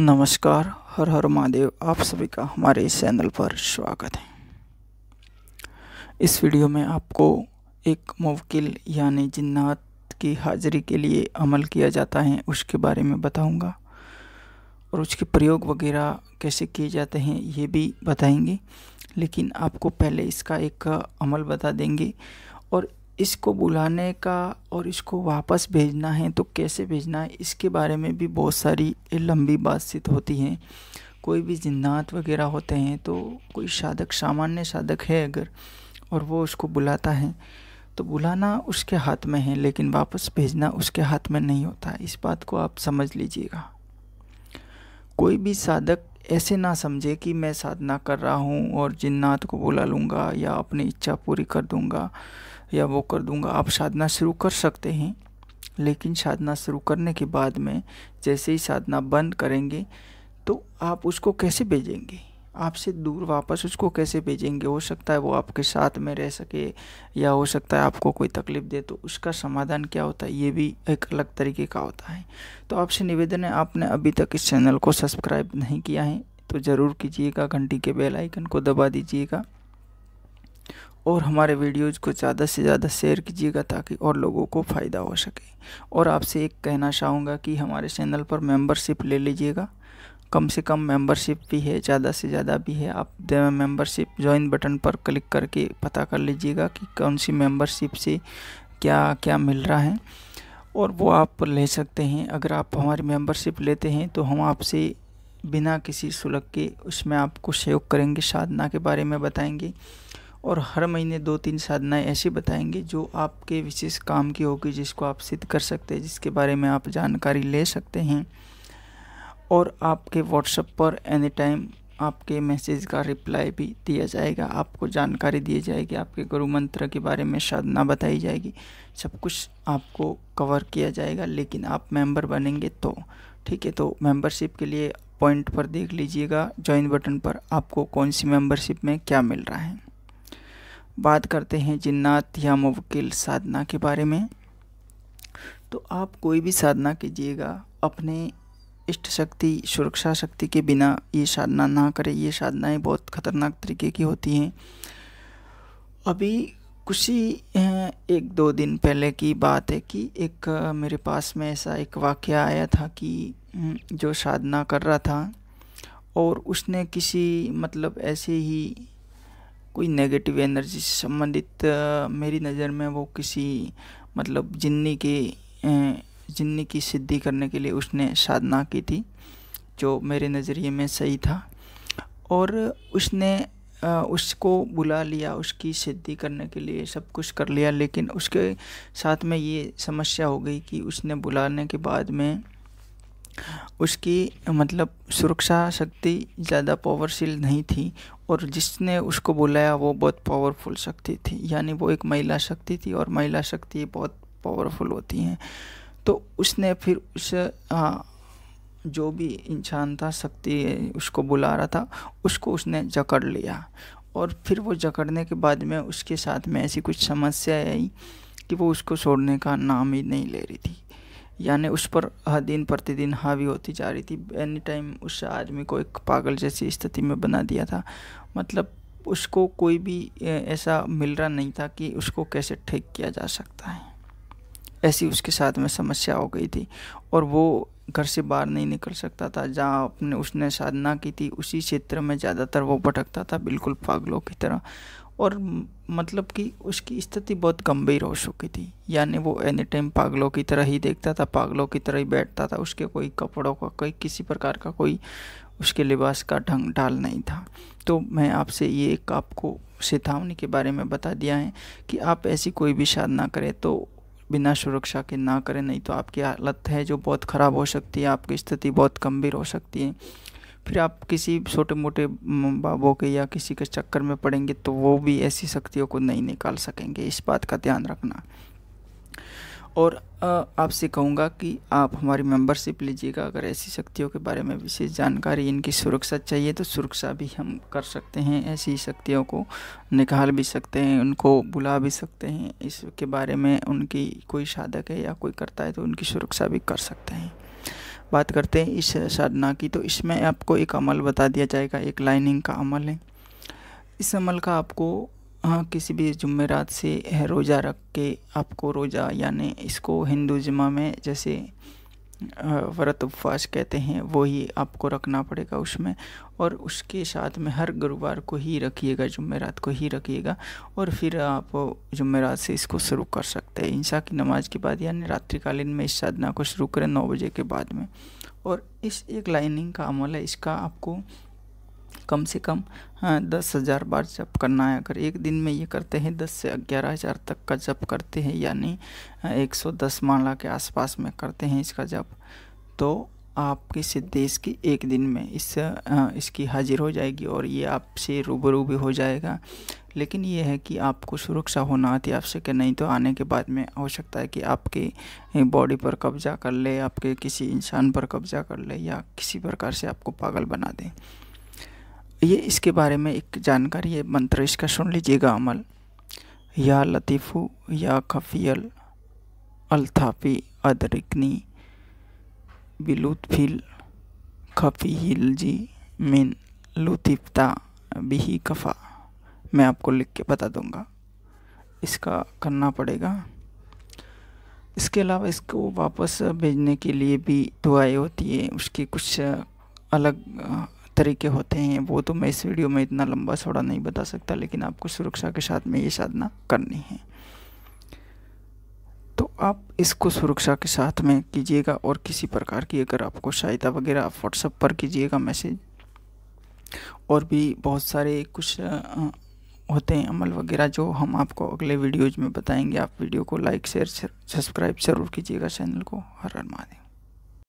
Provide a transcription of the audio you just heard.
नमस्कार हर हर महादेव आप सभी का हमारे इस चैनल पर स्वागत है इस वीडियो में आपको एक मुवकिल यानी जिन्नात की हाजिरी के लिए अमल किया जाता है उसके बारे में बताऊंगा और उसके प्रयोग वगैरह कैसे किए जाते हैं ये भी बताएंगे लेकिन आपको पहले इसका एक अमल बता देंगे और इसको बुलाने का और इसको वापस भेजना है तो कैसे भेजना है इसके बारे में भी बहुत सारी लंबी बातचीत होती है कोई भी जिन्नात वगैरह होते हैं तो कोई साधक सामान्य साधक है अगर और वो उसको बुलाता है तो बुलाना उसके हाथ में है लेकिन वापस भेजना उसके हाथ में नहीं होता इस बात को आप समझ लीजिएगा कोई भी साधक ऐसे ना समझे कि मैं साधना कर रहा हूँ और जिन्नात को बुला लूँगा या अपनी इच्छा पूरी कर दूँगा या वो कर दूंगा आप साधना शुरू कर सकते हैं लेकिन साधना शुरू करने के बाद में जैसे ही साधना बंद करेंगे तो आप उसको कैसे भेजेंगे आपसे दूर वापस उसको कैसे भेजेंगे हो सकता है वो आपके साथ में रह सके या हो सकता है आपको कोई तकलीफ दे तो उसका समाधान क्या होता है ये भी एक अलग तरीके का होता है तो आपसे निवेदन है आपने अभी तक इस चैनल को सब्सक्राइब नहीं किया है तो ज़रूर कीजिएगा घंटी के बेल आइकन को दबा दीजिएगा और हमारे वीडियोज़ को ज़्यादा से ज़्यादा शेयर कीजिएगा ताकि और लोगों को फ़ायदा हो सके और आपसे एक कहना चाहूँगा कि हमारे चैनल पर मेंबरशिप ले लीजिएगा कम से कम मेंबरशिप भी है ज़्यादा से ज़्यादा भी है आप मेंबरशिप ज्वाइन बटन पर क्लिक करके पता कर लीजिएगा कि कौन सी मेम्बरशिप से क्या क्या मिल रहा है और वो आप ले सकते हैं अगर आप हमारी मेम्बरशिप लेते हैं तो हम आपसे बिना किसी शुल्क के उसमें आपको सहयोग करेंगे साधना के बारे में बताएंगे और हर महीने दो तीन साधनाएं ऐसी बताएंगे जो आपके विशेष काम की होगी जिसको आप सिद्ध कर सकते हैं जिसके बारे में आप जानकारी ले सकते हैं और आपके व्हाट्सएप पर एनी टाइम आपके मैसेज का रिप्लाई भी दिया जाएगा आपको जानकारी दी जाएगी आपके गुरु मंत्र के बारे में साधना बताई जाएगी सब कुछ आपको कवर किया जाएगा लेकिन आप मेंबर बनेंगे तो ठीक है तो मेंबरशिप के लिए पॉइंट पर देख लीजिएगा ज्वाइन बटन पर आपको कौन सी मेंबरशिप में क्या मिल रहा है बात करते हैं जिन्नात या मुवक्किल साधना के बारे में तो आप कोई भी साधना कीजिएगा अपने इष्ट शक्ति सुरक्षा शक्ति के बिना ये साधना ना करें ये साधनाएं बहुत ख़तरनाक तरीके की होती हैं अभी कुछ ही एक दो दिन पहले की बात है कि एक मेरे पास में ऐसा एक वाक़ आया था कि हम्म, जो साधना कर रहा था और उसने किसी मतलब ऐसे ही कोई नेगेटिव एनर्जी से संबंधित मेरी नज़र में वो किसी मतलब जिन्नी के जिन्नी की सिद्धि करने के लिए उसने साधना की थी जो मेरे नज़रिए में सही था और उसने उसको बुला लिया उसकी सिद्धि करने के लिए सब कुछ कर लिया लेकिन उसके साथ में ये समस्या हो गई कि उसने बुलाने के बाद में उसकी मतलब सुरक्षा शक्ति ज़्यादा पावरशील नहीं थी और जिसने उसको बुलाया वो बहुत पावरफुल शक्ति थी यानी वो एक महिला शक्ति थी और महिला शक्ति बहुत पावरफुल होती हैं तो उसने फिर उस आ, हाँ, जो भी इंसान था शक्ति उसको बुला रहा था उसको उसने जकड़ लिया और फिर वो जकड़ने के बाद में उसके साथ में ऐसी कुछ समस्या आई कि वो उसको छोड़ने का नाम ही नहीं ले रही थी यानी उस पर हर दिन प्रतिदिन हावी होती जा रही थी एनी टाइम उस आदमी को एक पागल जैसी स्थिति में बना दिया था मतलब उसको कोई भी ऐसा मिल रहा नहीं था कि उसको कैसे ठीक किया जा सकता है ऐसी उसके साथ में समस्या हो गई थी और वो घर से बाहर नहीं निकल सकता था जहाँ अपने उसने साधना की थी उसी क्षेत्र में ज़्यादातर वो भटकता था बिल्कुल पागलों की तरह और मतलब कि उसकी स्थिति बहुत गंभीर हो चुकी थी यानी वो एनी टाइम पागलों की तरह ही देखता था पागलों की तरह ही बैठता था उसके कोई कपड़ों का कोई किसी प्रकार का कोई उसके लिबास का ढंग ढाल नहीं था तो मैं आपसे ये एक आपको चेतावनी के बारे में बता दिया है कि आप ऐसी कोई भी साधना करें तो बिना सुरक्षा के ना करें नहीं तो आपकी हालत है जो बहुत ख़राब हो सकती है आपकी स्थिति बहुत गंभीर हो सकती है फिर आप किसी छोटे मोटे बाबों के या किसी के चक्कर में पड़ेंगे तो वो भी ऐसी शक्तियों को नहीं निकाल सकेंगे इस बात का ध्यान रखना और आपसे कहूँगा कि आप हमारी मेंबरशिप लीजिएगा अगर ऐसी शक्तियों के बारे में विशेष जानकारी इनकी सुरक्षा चाहिए तो सुरक्षा भी हम कर सकते हैं ऐसी शक्तियों को निकाल भी सकते हैं उनको बुला भी सकते हैं इसके बारे में उनकी कोई साधक है या कोई करता है तो उनकी सुरक्षा भी कर सकते हैं बात करते हैं इस साधना की तो इसमें आपको एक अमल बता दिया जाएगा एक लाइनिंग का अमल है इस अमल का आपको हाँ किसी भी जुमेरात से रोज़ा रख के आपको रोज़ा यानी इसको हिंदू जमा में जैसे व्रत उपवास कहते हैं वही आपको रखना पड़ेगा उसमें और उसके साथ में हर गुरुवार को ही रखिएगा जुमेरात को ही रखिएगा और फिर आप जुमेरात से इसको शुरू कर सकते हैं ईशा की नमाज के बाद यानी रात्रिकालीन में इस साधना को शुरू करें नौ बजे के बाद में और इस एक लाइनिंग का अमल है इसका आपको कम से कम हाँ, दस हज़ार बार जप करना है अगर एक दिन में ये करते हैं दस से ग्यारह हज़ार तक का जप करते हैं यानी हाँ, एक सौ दस माला के आसपास में करते हैं इसका जप तो आपके सिद्धेश की एक दिन में इस हाँ, इसकी हाजिर हो जाएगी और ये आपसे रूबरू भी हो जाएगा लेकिन ये है कि आपको सुरक्षा होना अति आवश्यक है नहीं तो आने के बाद में हो सकता है कि आपके बॉडी पर कब्जा कर ले आपके किसी इंसान पर कब्जा कर ले या किसी प्रकार से आपको पागल बना दें ये इसके बारे में एक जानकारी है मंत्र इसका सुन लीजिएगा अमल या लतीफ़ू या खफियल अल्थाफ़ी अदरिकनी बिलुतफिल खफील जी मिन लुतिफ्ता बिही कफ़ा मैं आपको लिख के बता दूंगा इसका करना पड़ेगा इसके अलावा इसको वापस भेजने के लिए भी दुआएं होती है उसकी कुछ अलग तरीके होते हैं वो तो मैं इस वीडियो में इतना लंबा सोड़ा नहीं बता सकता लेकिन आपको सुरक्षा के साथ में ये साधना करनी है तो आप इसको सुरक्षा के साथ में कीजिएगा और किसी प्रकार की अगर आपको सहायता वगैरह आप व्हाट्सएप पर कीजिएगा मैसेज और भी बहुत सारे कुछ होते हैं अमल वगैरह जो हम आपको अगले वीडियोज में बताएंगे आप वीडियो को लाइक शेयर सब्सक्राइब जरूर कीजिएगा चैनल को हर हर महादेव